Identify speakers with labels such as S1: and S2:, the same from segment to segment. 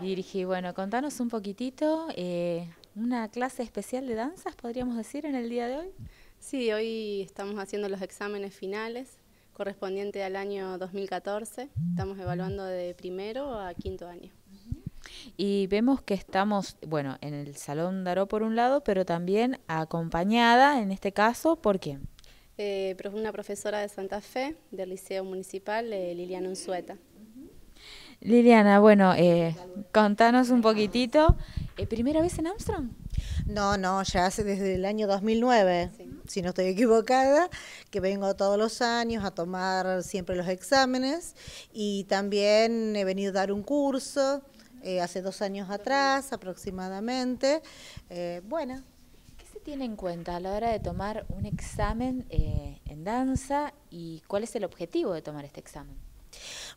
S1: Dirigi bueno, contanos un poquitito, eh, una
S2: clase especial
S1: de danzas, podríamos decir, en el día de hoy. Sí, hoy estamos haciendo los exámenes finales correspondiente al año 2014. Estamos evaluando de primero a quinto año.
S2: Y vemos que estamos, bueno, en el Salón Daró por un lado, pero también acompañada, en este caso, ¿por quién?
S1: Eh, una profesora de Santa Fe, del Liceo Municipal, eh, Liliana Unzueta.
S2: Liliana, bueno, eh,
S3: contanos un poquitito. Eh, ¿Primera vez en Armstrong? No, no, ya hace desde el año 2009, si no estoy equivocada, que vengo todos los años a tomar siempre los exámenes y también he venido a dar un curso eh, hace dos años atrás aproximadamente. bueno. ¿Qué se tiene en cuenta a la hora de tomar un examen
S2: en
S3: danza y cuál es el objetivo de tomar este examen?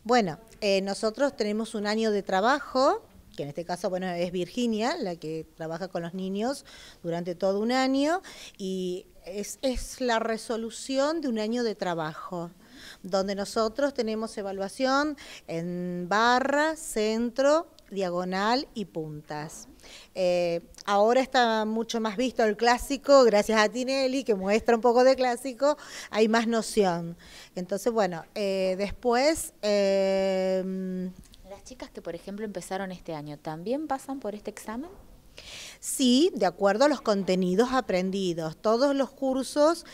S3: Bueno, eh, nosotros tenemos un año de trabajo, que en este caso bueno, es Virginia, la que trabaja con los niños durante todo un año, y es la resolución de un año de trabajo donde nosotros tenemos evaluación en barra, centro, diagonal y puntas. Eh, ahora está mucho más visto el clásico, gracias a Tinelli, que muestra un poco de clásico, hay más noción. Entonces, bueno, eh, después... Eh, Las chicas que, por ejemplo,
S2: empezaron este año, ¿también pasan por este examen?
S3: Sí, de acuerdo a los contenidos aprendidos. Todos los cursos,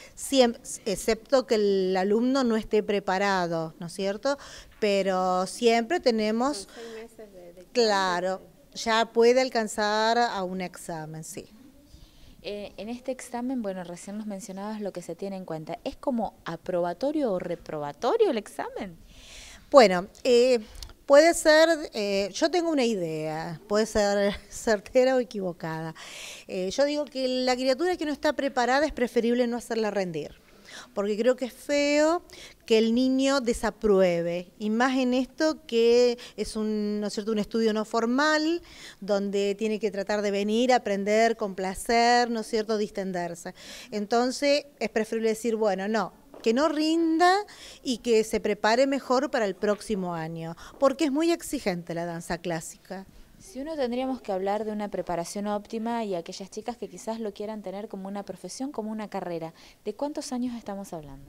S3: excepto que el alumno no esté preparado, ¿no es cierto? Pero siempre tenemos Claro, ya puede alcanzar a un examen, sí.
S2: Eh, en este examen, bueno, recién nos mencionabas lo que se tiene en cuenta. ¿Es como
S3: aprobatorio o
S2: reprobatorio el examen?
S3: Bueno, eh, puede ser, eh, yo tengo una idea, puede ser certera o equivocada. yo digo que la criatura que no está preparada es preferible no hacerla rendir porque creo que es feo que el niño desapruebe, y más en esto que es un, ¿no cierto? un estudio no formal, donde tiene que tratar de venir, aprender, complacer, ¿no es cierto?, distenderse. Entonces es preferible decir, bueno, no, que no rinda y que se prepare mejor para el próximo año, porque es muy exigente la danza clásica.
S2: Si uno tendríamos que hablar de una preparación óptima y aquellas chicas que quizás lo quieran tener como una profesión, como una carrera, ¿de cuántos años estamos hablando?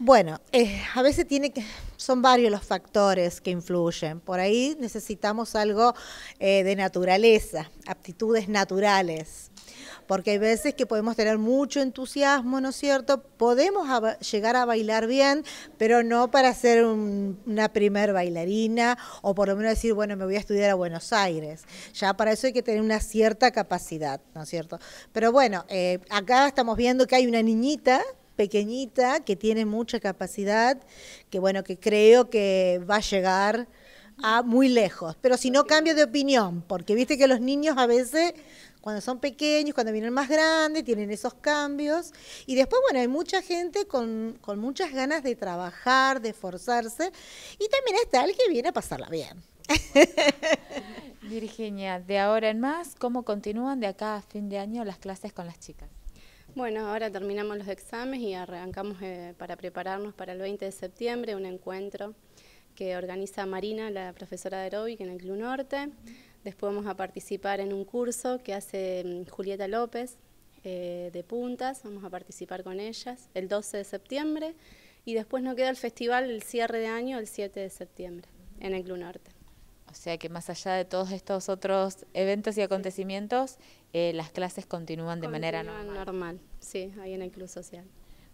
S3: Bueno, eh, a veces tiene que, son varios los factores que influyen. Por ahí necesitamos algo eh, de naturaleza, aptitudes naturales porque hay veces que podemos tener mucho entusiasmo, ¿no es cierto? Podemos llegar a bailar bien, pero no para ser una primer bailarina o por lo menos decir, bueno, me voy a estudiar a Buenos Aires. Ya para eso hay que tener una cierta capacidad, ¿no es cierto? Pero bueno, eh, acá estamos viendo que hay una niñita pequeñita que tiene mucha capacidad, que bueno, que creo que va a llegar a muy lejos. Pero si no cambio de opinión, porque viste que los niños a veces cuando son pequeños, cuando vienen más grandes, tienen esos cambios. Y después, bueno, hay mucha gente con, con muchas ganas de trabajar, de esforzarse. Y también está el que viene a pasarla bien.
S2: Virginia, de ahora en más, ¿cómo continúan de acá a fin de año las clases con las chicas?
S1: Bueno, ahora terminamos los exámenes y arrancamos eh, para prepararnos para el 20 de septiembre un encuentro que organiza Marina, la profesora de aeróbic en el Club Norte. Después vamos a participar en un curso que hace mm, Julieta López eh, de Puntas, vamos a participar con ellas el 12 de septiembre y después nos queda el festival, el cierre de año, el 7 de septiembre en el Club Norte. O sea que
S2: más allá de todos estos otros eventos y acontecimientos, eh, las clases continúan de manera normal.
S1: normal. Sí, ahí en el Club Social.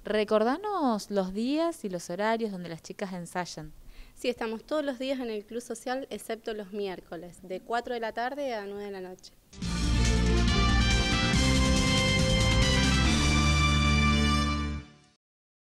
S2: Recordanos los días y los horarios donde las chicas ensayan.
S1: Sí, estamos todos los días en el Club Social, excepto los miércoles, de 4 de la tarde a 9 de la noche.